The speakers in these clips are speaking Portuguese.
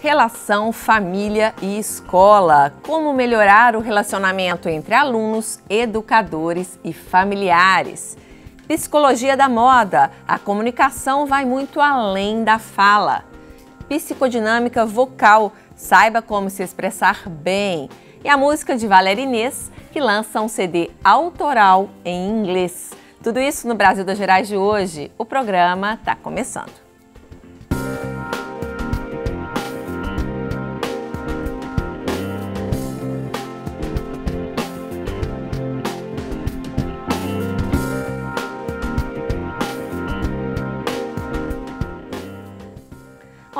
relação família e escola. Como melhorar o relacionamento entre alunos, educadores e familiares. Psicologia da moda. A comunicação vai muito além da fala. Psicodinâmica vocal. Saiba como se expressar bem. E a música de Valéria Inês, que lança um CD autoral em inglês. Tudo isso no Brasil das Gerais de hoje. O programa está começando.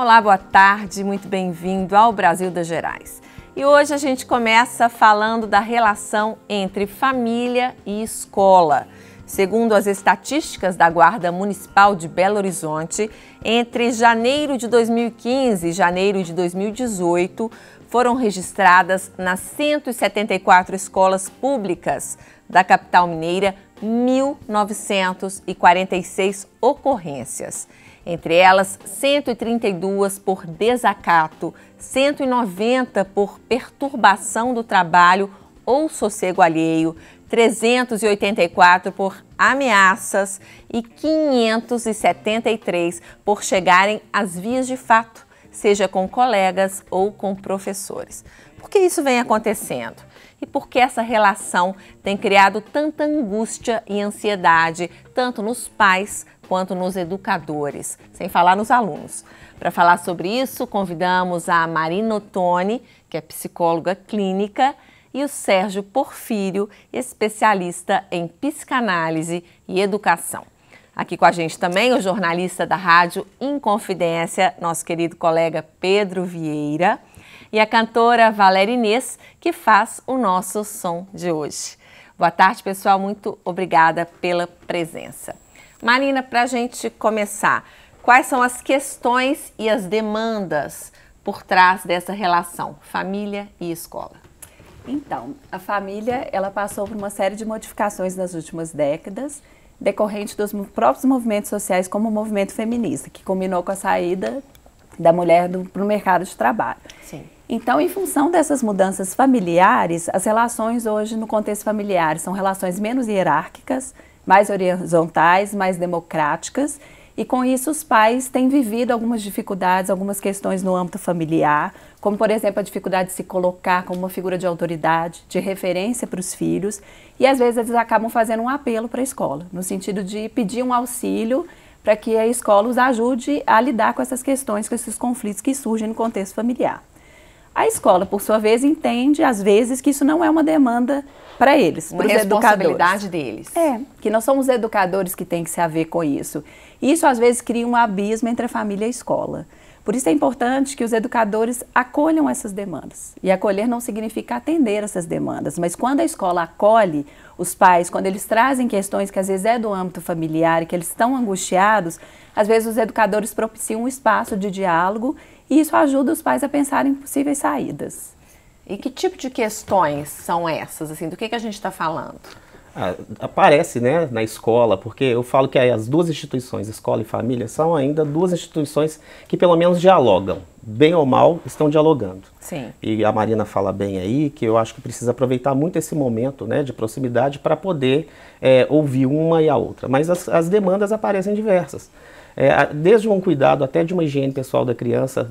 Olá, boa tarde, muito bem-vindo ao Brasil das Gerais. E hoje a gente começa falando da relação entre família e escola. Segundo as estatísticas da Guarda Municipal de Belo Horizonte, entre janeiro de 2015 e janeiro de 2018, foram registradas nas 174 escolas públicas da capital mineira 1.946 ocorrências. Entre elas, 132 por desacato, 190 por perturbação do trabalho ou sossego alheio, 384 por ameaças e 573 por chegarem às vias de fato, seja com colegas ou com professores. Por que isso vem acontecendo? e por que essa relação tem criado tanta angústia e ansiedade, tanto nos pais quanto nos educadores, sem falar nos alunos. Para falar sobre isso, convidamos a Marina Ottoni, que é psicóloga clínica, e o Sérgio Porfírio, especialista em psicanálise e educação. Aqui com a gente também o jornalista da rádio Inconfidência, nosso querido colega Pedro Vieira, e a cantora Valéria Inês, que faz o nosso som de hoje. Boa tarde, pessoal. Muito obrigada pela presença. Marina, para a gente começar, quais são as questões e as demandas por trás dessa relação família e escola? Então, a família ela passou por uma série de modificações nas últimas décadas, decorrente dos próprios movimentos sociais, como o movimento feminista, que combinou com a saída da mulher para o mercado de trabalho. Sim. Então, em função dessas mudanças familiares, as relações hoje no contexto familiar são relações menos hierárquicas, mais horizontais, mais democráticas, e com isso os pais têm vivido algumas dificuldades, algumas questões no âmbito familiar, como por exemplo a dificuldade de se colocar como uma figura de autoridade, de referência para os filhos, e às vezes eles acabam fazendo um apelo para a escola, no sentido de pedir um auxílio para que a escola os ajude a lidar com essas questões, com esses conflitos que surgem no contexto familiar. A escola, por sua vez, entende, às vezes, que isso não é uma demanda para eles, para os educadores. deles. É, que nós somos educadores que tem que se haver com isso. Isso, às vezes, cria um abismo entre a família e a escola. Por isso é importante que os educadores acolham essas demandas. E acolher não significa atender essas demandas, mas quando a escola acolhe os pais, quando eles trazem questões que às vezes é do âmbito familiar e que eles estão angustiados, às vezes os educadores propiciam um espaço de diálogo e isso ajuda os pais a pensarem em possíveis saídas. E que tipo de questões são essas? Assim, do que, que a gente está falando? Ah, aparece né, na escola, porque eu falo que as duas instituições, escola e família, são ainda duas instituições que pelo menos dialogam. Bem ou mal, estão dialogando. Sim. E a Marina fala bem aí que eu acho que precisa aproveitar muito esse momento né, de proximidade para poder é, ouvir uma e a outra. Mas as, as demandas aparecem diversas é, desde um cuidado até de uma higiene pessoal da criança,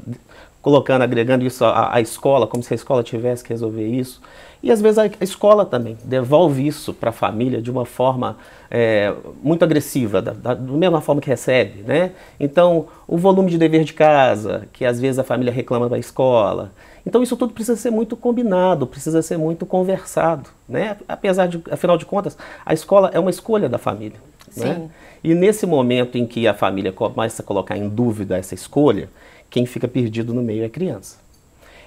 colocando, agregando isso à, à escola, como se a escola tivesse que resolver isso. E às vezes a, escola também devolve isso para a família de uma forma é, muito agressiva, da, da, da, mesma forma que recebe. Né? Então, o volume de dever de casa, que às vezes a família reclama da escola. Então, isso tudo precisa ser muito combinado, precisa ser muito conversado. Né? Apesar de, afinal de contas, a escola é uma escolha da família. Né? Sim. Né? E nesse momento em que a família começa a colocar em dúvida essa escolha, quem fica perdido no meio é a criança.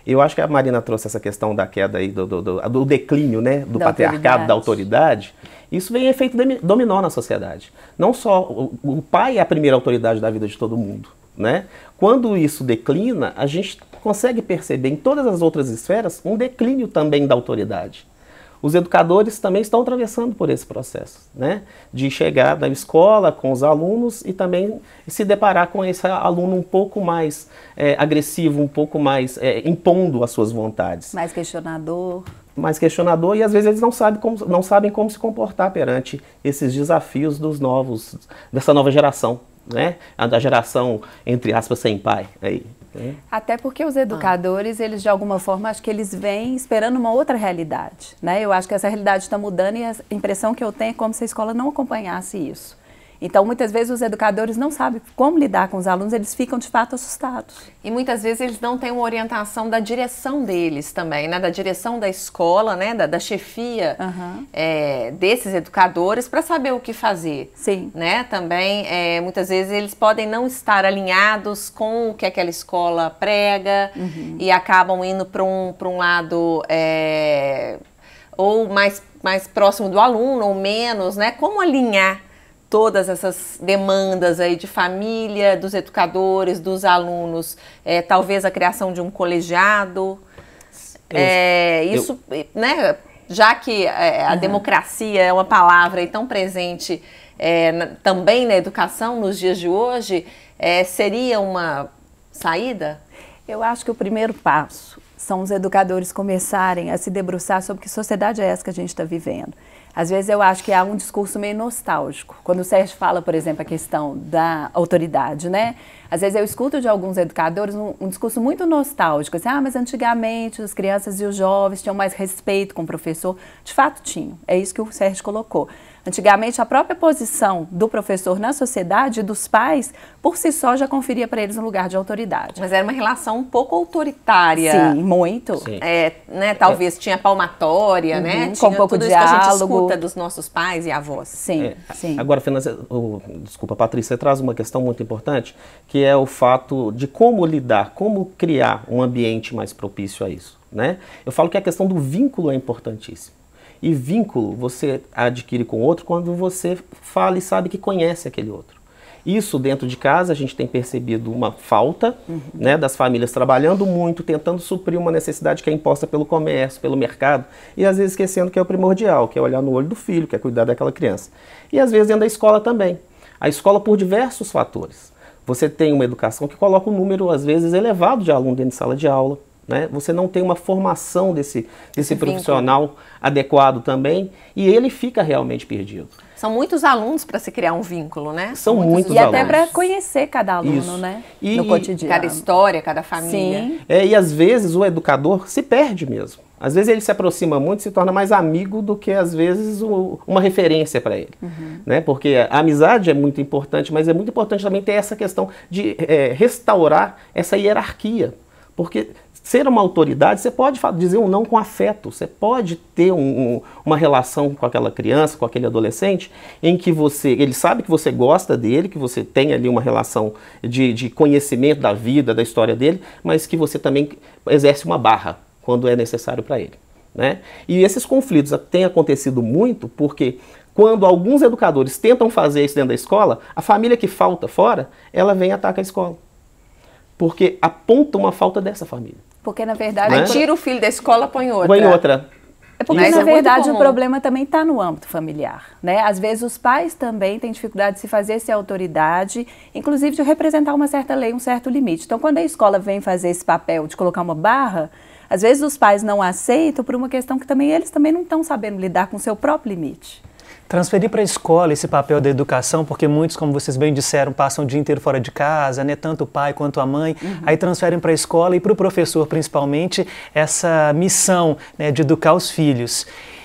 Eu acho que a Marina trouxe essa questão da queda aí, do, do, do, do declínio, né? Do da patriarcado, autoridade. da autoridade. Isso vem em efeito dominó na sociedade. Não só o, o pai é a primeira autoridade da vida de todo mundo, né? Quando isso declina, a gente consegue perceber em todas as outras esferas um declínio também da autoridade. Os educadores também estão atravessando por esse processo, né? De chegar da escola com os alunos e também se deparar com esse aluno um pouco mais é, agressivo, um pouco mais é, impondo as suas vontades. Mais questionador mais questionador e às vezes eles não sabem como, não sabem como se comportar perante esses desafios dos novos dessa nova geração, né? A da geração entre aspas sem pai aí. É. Até porque os educadores, ah. eles de alguma forma, acho que eles vêm esperando uma outra realidade, né? Eu acho que essa realidade está mudando e a impressão que eu tenho é como se a escola não acompanhasse isso. Então, muitas vezes os educadores não sabem como lidar com os alunos, eles ficam de fato assustados. E muitas vezes eles não têm uma orientação da direção deles também, né? da direção da escola, né? da, da chefia uhum. é, desses educadores para saber o que fazer. Sim. Né? Também, é, muitas vezes eles podem não estar alinhados com o que aquela escola prega uhum. e acabam indo para um, um lado é, ou mais, mais próximo do aluno ou menos, né? Como alinhar todas essas demandas aí de família, dos educadores, dos alunos, é, talvez a criação de um colegiado. é, isso, eu... né? Já que é, a uhum. democracia é uma palavra tão presente é, na, também na educação nos dias de hoje, é, seria uma saída? Eu acho que o primeiro passo são os educadores começarem a se debruçar sobre que sociedade é essa que a gente está vivendo. Às vezes eu acho que há um discurso meio nostálgico. Quando o Sérgio fala, por exemplo, a questão da autoridade, né? Às vezes eu escuto de alguns educadores um, um discurso muito nostálgico, assim, ah, mas antigamente as crianças e os jovens tinham mais respeito com o professor. De fato tinham, é isso que o Sérgio colocou. Antigamente, a própria posição do professor na sociedade, dos pais, por si só já conferia para eles um lugar de autoridade. Mas era uma relação um pouco autoritária. Sim, muito. Sim. É, né, talvez é. tinha palmatória, né? uhum, né? Com tinha um pouco de diálogo. que a gente escuta dos nossos pais e avós. Sim, é. sim. Agora, Finança, oh, desculpa, Patrícia, você traz uma questão muito importante, que é o fato de como lidar, como criar um ambiente mais propício a isso. Né? Eu falo que a questão do vínculo é importantíssima. E vínculo você adquire com outro quando você fala e sabe que conhece aquele outro. Isso dentro de casa a gente tem percebido uma falta uhum. né, das famílias trabalhando muito, tentando suprir uma necessidade que é imposta pelo comércio, pelo mercado, e às vezes esquecendo que é o primordial, que é olhar no olho do filho, que é cuidar daquela criança. E às vezes dentro da escola também. A escola por diversos fatores. Você tem uma educação que coloca um número, às vezes, elevado de aluno dentro de sala de aula né? Você não tem uma formação desse, desse profissional vínculo. adequado também e ele fica realmente perdido. São muitos alunos para se criar um vínculo, né? São muitos, muitos e alunos. E até para conhecer cada aluno, Isso. né? E, no cotidiano. Cada história, cada família. Sim. É, e às vezes o educador se perde mesmo. Às vezes ele se aproxima muito e se torna mais amigo do que, às vezes, o, uma referência para ele. Uhum. Né? Porque a amizade é muito importante, mas é muito importante também ter essa questão de é, restaurar essa hierarquia. Porque ser uma autoridade, você pode dizer um não com afeto, você pode ter um, uma relação com aquela criança, com aquele adolescente, em que você, ele sabe que você gosta dele, que você tem ali uma relação de, de conhecimento da vida, da história dele, mas que você também exerce uma barra quando é necessário para ele. Né? E esses conflitos têm acontecido muito porque quando alguns educadores tentam fazer isso dentro da escola, a família que falta fora, ela vem e ataca a escola. Porque aponta uma falta dessa família. Porque, na verdade, né? tira o filho da escola, põe outra. Põe outra. É porque, Isso na é verdade, o problema também está no âmbito familiar. Né? Às vezes, os pais também têm dificuldade de se fazer ser autoridade, inclusive de representar uma certa lei, um certo limite. Então, quando a escola vem fazer esse papel de colocar uma barra, às vezes os pais não aceitam por uma questão que também eles também não estão sabendo lidar com o seu próprio limite. Transferir para a escola esse papel da educação, porque muitos, como vocês bem disseram, passam o dia inteiro fora de casa, né? tanto o pai quanto a mãe, uhum. aí transferem para a escola e para o professor, principalmente, essa missão né, de educar os filhos.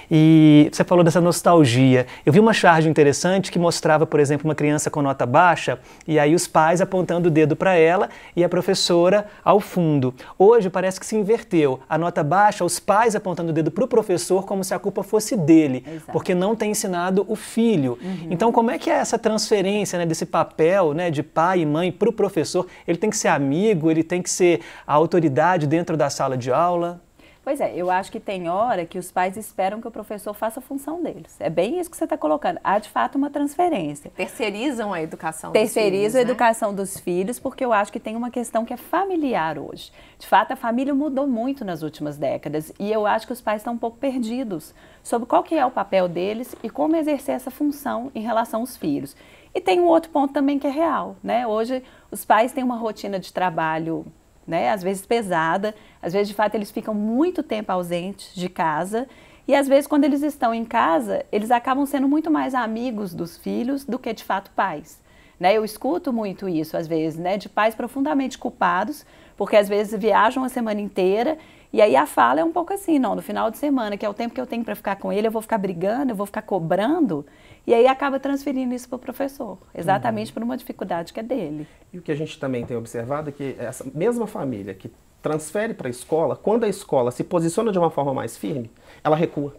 E você falou dessa nostalgia. Eu vi uma charge interessante que mostrava, por exemplo, uma criança com nota baixa e aí os pais apontando o dedo para ela e a professora ao fundo. Hoje parece que se inverteu. A nota baixa, os pais apontando o dedo para o professor como se a culpa fosse dele, Exato. porque não tem ensinado o filho. Uhum. Então, como é que é essa transferência né, desse papel né, de pai e mãe para o professor? Ele tem que ser amigo, ele tem que ser a autoridade dentro da sala de aula? Pois é, eu acho que tem hora que os pais esperam que o professor faça a função deles. É bem isso que você está colocando. Há, de fato, uma transferência. Terceirizam a educação Terceirizam dos filhos, a né? educação dos filhos, porque eu acho que tem uma questão que é familiar hoje. De fato, a família mudou muito nas últimas décadas e eu acho que os pais estão um pouco perdidos sobre qual que é o papel deles e como exercer essa função em relação aos filhos. E tem um outro ponto também que é real, né? Hoje, os pais têm uma rotina de trabalho né? Às vezes pesada, às vezes de fato eles ficam muito tempo ausentes de casa e às vezes quando eles estão em casa, eles acabam sendo muito mais amigos dos filhos do que de fato pais. Né? Eu escuto muito isso às vezes, né? De pais profundamente culpados, porque às vezes viajam a semana inteira e aí a fala é um pouco assim, não, no final de semana, que é o tempo que eu tenho para ficar com ele, eu vou ficar brigando, eu vou ficar cobrando, e aí acaba transferindo isso para o professor, exatamente uhum. por uma dificuldade que é dele. E o que a gente também tem observado é que essa mesma família que transfere para a escola, quando a escola se posiciona de uma forma mais firme, ela recua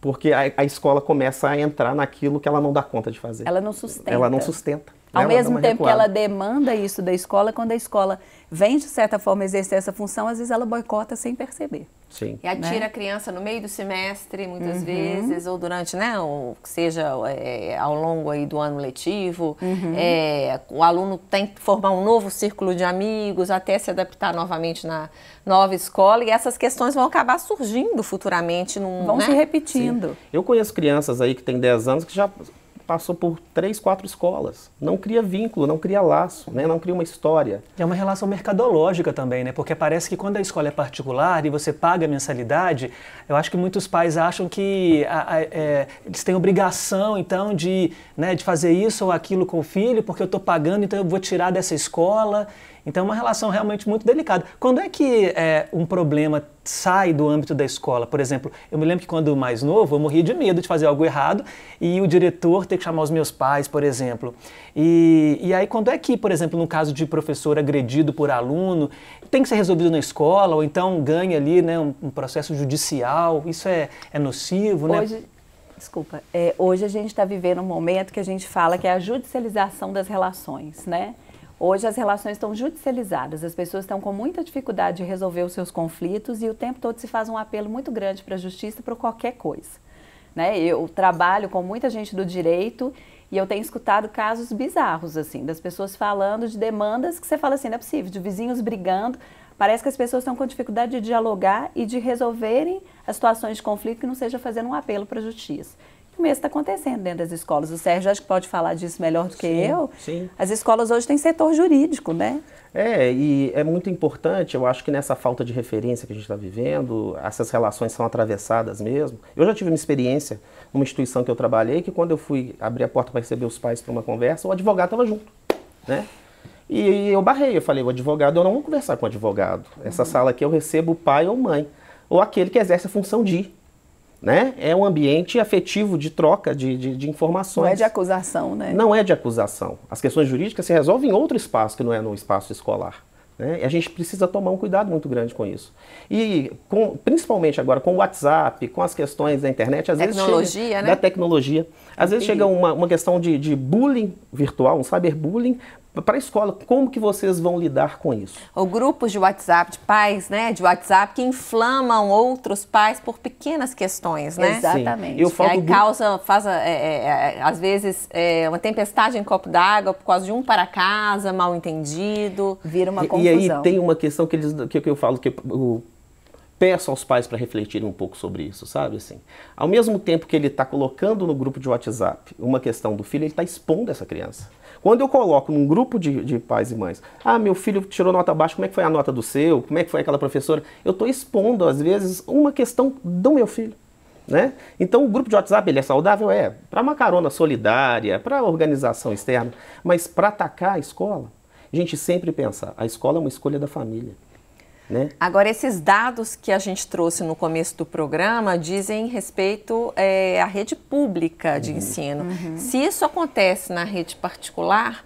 porque a, a, escola começa a entrar naquilo que ela não dá conta de fazer. Ela não sustenta. Ela não sustenta. Ao mesmo tempo recuada. que ela demanda isso da escola, quando a escola vem, de certa forma, exercer essa função, às vezes ela boicota sem perceber. Sim. E atira né? a criança no meio do semestre, muitas uhum. vezes, ou durante, né, ou seja, é, ao longo aí do ano letivo. Uhum. É, o aluno tem que formar um novo círculo de amigos, até se adaptar novamente na nova escola. E essas questões vão acabar surgindo futuramente. Num, vão né? se repetindo. Sim. Eu conheço crianças aí que têm 10 anos que já passou por três, quatro escolas. Não cria vínculo, não cria laço, né? não cria uma história. É uma relação mercadológica também, né? Porque parece que quando a escola é particular e você paga a mensalidade, eu acho que muitos pais acham que a, a, é, eles têm obrigação, então, de, né, de fazer isso ou aquilo com o filho, porque eu estou pagando, então eu vou tirar dessa escola. Então é uma relação realmente muito delicada. Quando é que é, um problema sai do âmbito da escola? Por exemplo, eu me lembro que quando mais novo eu morria de medo de fazer algo errado e o diretor ter que chamar os meus pais, por exemplo. E, e aí quando é que, por exemplo, no caso de professor agredido por aluno, tem que ser resolvido na escola ou então ganha ali né, um, um processo judicial? Isso é, é nocivo, né? Desculpa. É, hoje a gente está vivendo um momento que a gente fala que é a judicialização das relações, né? Hoje as relações estão judicializadas, as pessoas estão com muita dificuldade de resolver os seus conflitos e o tempo todo se faz um apelo muito grande para a justiça para qualquer coisa. Né? Eu trabalho com muita gente do direito e eu tenho escutado casos bizarros, assim, das pessoas falando de demandas que você fala assim, não é possível, de vizinhos brigando. Parece que as pessoas estão com dificuldade de dialogar e de resolverem as situações de conflito que não seja fazendo um apelo para a justiça que mesmo está acontecendo dentro das escolas. O Sérgio acho que pode falar disso melhor do que sim, eu. Sim. As escolas hoje têm setor jurídico, né? É, e é muito importante, eu acho que nessa falta de referência que a gente está vivendo, essas relações são atravessadas mesmo. Eu já tive uma experiência numa instituição que eu trabalhei, que quando eu fui abrir a porta para receber os pais para uma conversa, o advogado estava junto, né? E eu barrei, eu falei, o advogado, eu não vou conversar com o advogado. Essa uhum. sala aqui eu recebo o pai ou mãe, ou aquele que exerce a função de né? É um ambiente afetivo de troca de, de, de, informações. Não é de acusação, né? Não é de acusação. As questões jurídicas se resolvem em outro espaço que não é no espaço escolar. Né? E a gente precisa tomar um cuidado muito grande com isso. E com, principalmente agora com o WhatsApp, com as questões da internet, às tecnologia, vezes chega, né? da tecnologia, às vezes e... chega uma, uma questão de, de bullying virtual, um cyberbullying, para a escola, como que vocês vão lidar com isso? O grupos de WhatsApp, de pais, né, de WhatsApp que inflamam outros pais por pequenas questões, né? Exatamente. Eu falo e aí causa, faz, é, é, é, às vezes, é, uma tempestade em copo d'água por causa de um para casa, mal entendido, vira uma confusão. E, e aí tem uma questão que, eles, que, eu falo que o peço aos pais para refletirem um pouco sobre isso, sabe? Assim, ao mesmo tempo que ele está colocando no grupo de WhatsApp uma questão do filho, ele está expondo essa criança. Quando eu coloco num grupo de, de, pais e mães, ah, meu filho tirou nota baixa, como é que foi a nota do seu? Como é que foi aquela professora? Eu estou expondo, às vezes, uma questão do meu filho. Né? Então o grupo de WhatsApp ele é saudável? É, para uma carona solidária, para organização externa, mas para atacar a escola, a gente sempre pensa, a escola é uma escolha da família. Né? Agora, esses dados que a gente trouxe no começo do programa dizem respeito é, à rede pública de uhum. ensino. Uhum. Se isso acontece na rede particular,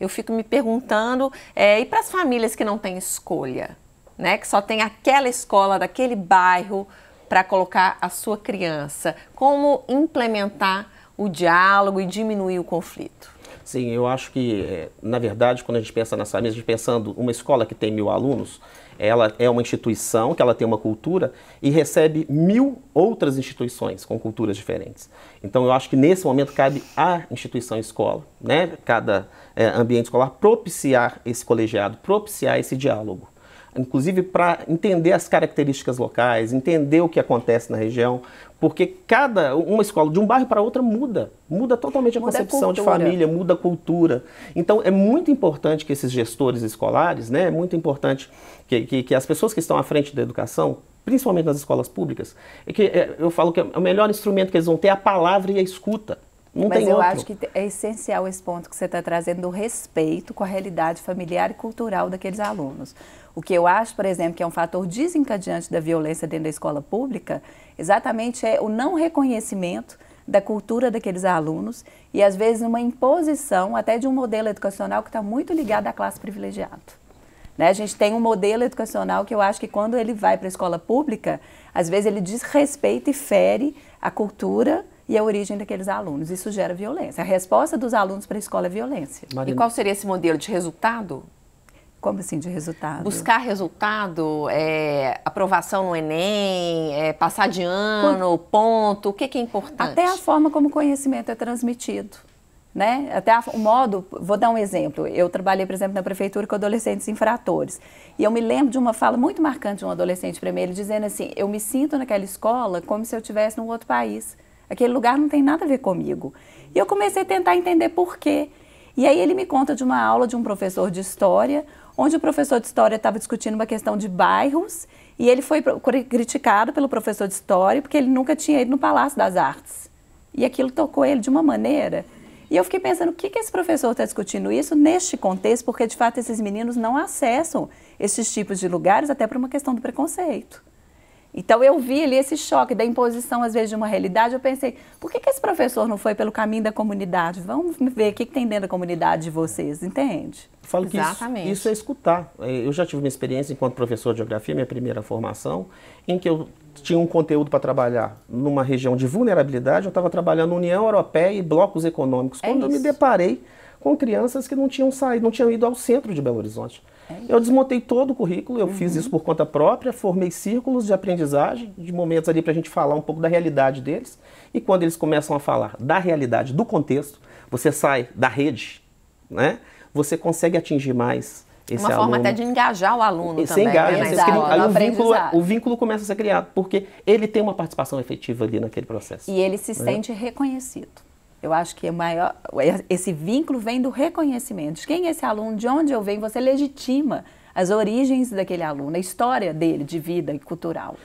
eu fico me perguntando, é, e para as famílias que não têm escolha, né? que só tem aquela escola daquele bairro para colocar a sua criança, como implementar o diálogo e diminuir o conflito? Sim, eu acho que, é, na verdade, quando a gente pensa nessa mesa, a gente pensando uma escola que tem mil alunos, ela é uma instituição que ela tem uma cultura e recebe mil outras instituições com culturas diferentes. Então eu acho que nesse momento cabe à instituição escola, né, cada é, ambiente escolar propiciar esse colegiado, propiciar esse diálogo inclusive para entender as características locais, entender o que acontece na região, porque cada uma escola de um bairro para outra muda, muda totalmente a muda concepção a de família, muda a cultura. Então é muito importante que esses gestores escolares, né, é muito importante que, que, que as pessoas que estão à frente da educação, principalmente nas escolas públicas, é que é, eu falo que é o melhor instrumento que eles vão ter é a palavra e a escuta. Não Mas eu outro. acho que é essencial esse ponto que você está trazendo do respeito com a realidade familiar e cultural daqueles alunos. O que eu acho, por exemplo, que é um fator desencadeante da violência dentro da escola pública, exatamente é o não reconhecimento da cultura daqueles alunos e, às vezes, uma imposição até de um modelo educacional que está muito ligado à classe privilegiada. Né? A gente tem um modelo educacional que eu acho que quando ele vai para a escola pública, às vezes ele desrespeita e fere a cultura e a origem daqueles alunos. Isso gera violência. A resposta dos alunos para a escola é violência. Marina. E qual seria esse modelo de resultado como assim, de resultado? Buscar resultado, é, aprovação no Enem, é, passar de ano, ponto, o que, que é importante? Até a forma como o conhecimento é transmitido. Né? Até a, o modo, vou dar um exemplo. Eu trabalhei, por exemplo, na prefeitura com adolescentes infratores. E eu me lembro de uma fala muito marcante de um adolescente para mim, ele dizendo assim: "Eu me sinto naquela escola como se eu estivesse num outro país. Aquele lugar não tem nada a ver comigo". E eu comecei a tentar entender por quê. E aí ele me conta de uma aula de um professor de história, onde o professor de história estava discutindo uma questão de bairros e ele foi criticado pelo professor de história porque ele nunca tinha ido no Palácio das Artes. E aquilo tocou ele de uma maneira. E eu fiquei pensando, o que, que esse professor está discutindo isso neste contexto? Porque, de fato, esses meninos não acessam esses tipos de lugares, até por uma questão do preconceito. Então eu vi ali esse choque da imposição, às vezes, de uma realidade. Eu pensei, por que, que esse professor não foi pelo caminho da comunidade? Vamos ver o que, que tem dentro da comunidade de vocês, entende? Eu falo Exatamente. que isso, isso é escutar. Eh, eu já tive uma experiência enquanto professor de geografia, minha primeira formação, em que eu tinha um conteúdo para trabalhar numa região de vulnerabilidade, eu estava trabalhando União Europeia e blocos econômicos. É Quando é eu me deparei com crianças que não tinham saído, não tinham ido ao centro de Belo Horizonte. É eu desmontei todo o currículo, eu uhum. fiz isso por conta própria, formei círculos de aprendizagem, de momentos ali para a gente falar um pouco da realidade deles. E quando eles começam a falar da realidade, do contexto, você sai da rede, né? Você consegue atingir mais esse Uma aluno. forma até de engajar o aluno você também. Engaja, né? você engaja, aí o vínculo, é o vínculo começa a ser criado, porque ele tem uma participação efetiva ali naquele processo. E ele se né? sente reconhecido. Eu acho que é maior, é, esse vínculo vem do reconhecimento. De quem é esse aluno, de onde eu venho, você legitima as origens daquele aluno, a história dele de vida e cultural.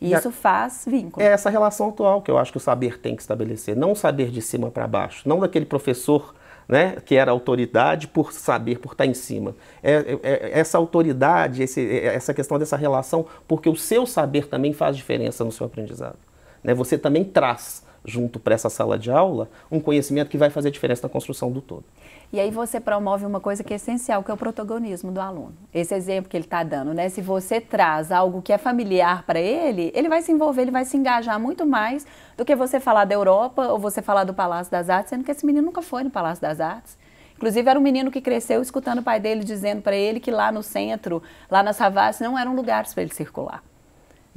E, e isso a... faz vínculo. É essa relação atual que eu acho que o saber tem que estabelecer. Não o saber de cima para baixo, não daquele professor né, que era autoridade por saber, por estar em cima. É, é, é essa autoridade, esse, essa questão dessa relação, porque o seu saber também faz diferença no seu aprendizado. Né? Você também traz junto para essa sala de aula um conhecimento que vai fazer diferença na construção do todo. E aí você promove uma coisa que é essencial, que é o protagonismo do aluno. Esse exemplo que ele está dando, né? Se você traz algo que é familiar para ele, ele vai se envolver, ele vai se engajar muito mais do que você falar da Europa ou você falar do Palácio das Artes, sendo que esse menino nunca foi no Palácio das Artes. Inclusive, era um menino que cresceu escutando o pai dele dizendo para ele que lá no centro, lá nas Savassi, não eram lugares para ele circular.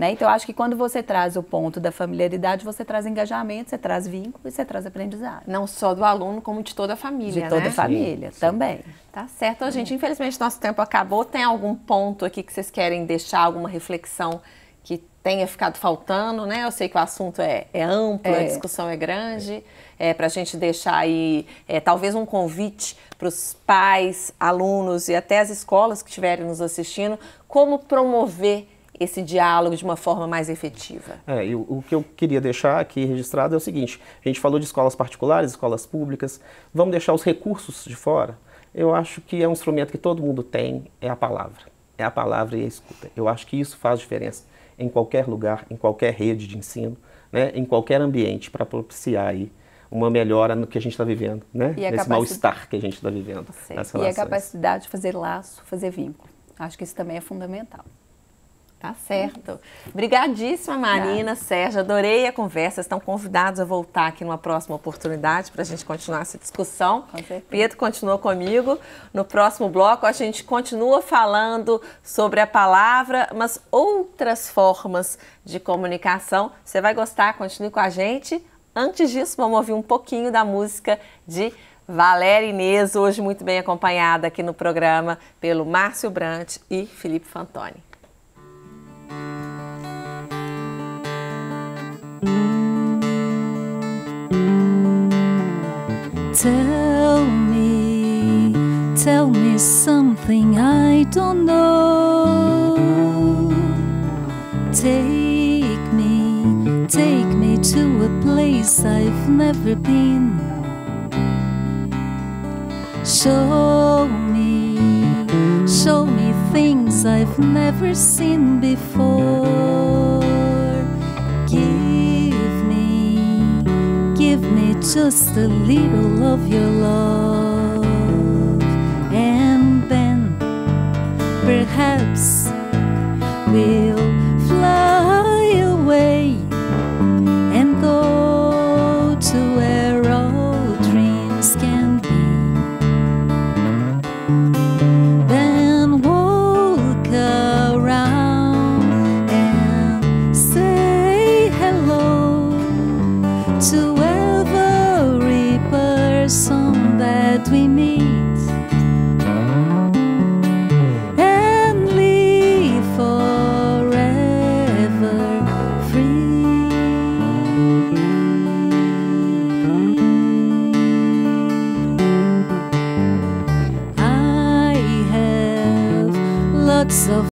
Né? Então, acho que quando você traz o ponto da familiaridade, você traz engajamento, você traz vínculo e você traz aprendizado. Não só do aluno, como de toda a família. De toda né? a família, sim, também. Sim. Tá certo, é. gente. Infelizmente, nosso tempo acabou. Tem algum ponto aqui que vocês querem deixar, alguma reflexão que tenha ficado faltando, né? Eu sei que o assunto é, é amplo, é. a discussão é grande. É, para a gente deixar aí, é, talvez um convite para os pais, alunos e até as escolas que estiverem nos assistindo, como promover esse diálogo de uma forma mais efetiva. É, e o, que eu queria deixar aqui registrado é o seguinte: a gente falou de escolas particulares, escolas públicas, vamos deixar os recursos de fora? Eu acho que é um instrumento que todo mundo tem, é a palavra. É a palavra e a escuta. Eu acho que isso faz diferença em qualquer lugar, em qualquer rede de ensino, né, em qualquer ambiente para propiciar aí uma melhora no que a gente está vivendo, né? E Nesse mal-estar que a gente está vivendo. E a capacidade de fazer laço, fazer vínculo. Acho que isso também é fundamental. Tá certo. Obrigadíssima, Marina, Obrigada. Sérgio. Adorei a conversa. Estão convidados a voltar aqui numa próxima oportunidade para a gente continuar essa discussão. Com continuou comigo. No próximo bloco, a gente continua falando sobre a palavra, mas outras formas de comunicação. Você vai gostar, continue com a gente. Antes disso, vamos ouvir um pouquinho da música de Valéria Inês, hoje muito bem acompanhada aqui no programa pelo Márcio Brant e Felipe Fantoni. Tell me, tell me something I don't know. Take me, take me to a place I've never been. Show I've never seen before. Give me, give me just a little of your love, and then perhaps we'll.